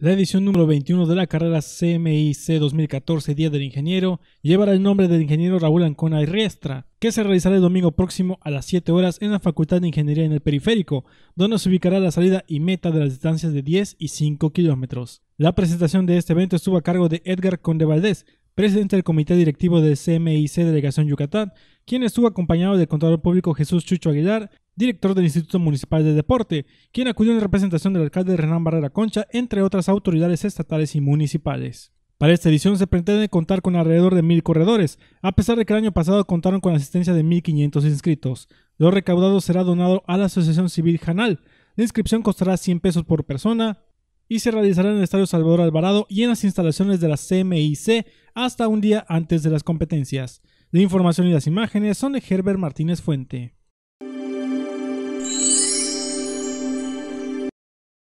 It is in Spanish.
La edición número 21 de la carrera CMIC 2014 Día del Ingeniero llevará el nombre del ingeniero Raúl Ancona y Riestra, que se realizará el domingo próximo a las 7 horas en la Facultad de Ingeniería en el Periférico, donde se ubicará la salida y meta de las distancias de 10 y 5 kilómetros. La presentación de este evento estuvo a cargo de Edgar Conde Valdés, presidente del Comité Directivo de CMIC Delegación Yucatán, quien estuvo acompañado del contador público Jesús Chucho Aguilar director del Instituto Municipal de Deporte, quien acudió en representación del alcalde Renán Barrera Concha, entre otras autoridades estatales y municipales. Para esta edición se pretende contar con alrededor de mil corredores, a pesar de que el año pasado contaron con asistencia de 1.500 inscritos. Lo recaudado será donado a la Asociación Civil Janal. La inscripción costará 100 pesos por persona y se realizará en el Estadio Salvador Alvarado y en las instalaciones de la CMIC hasta un día antes de las competencias. La información y las imágenes son de Herbert Martínez Fuente.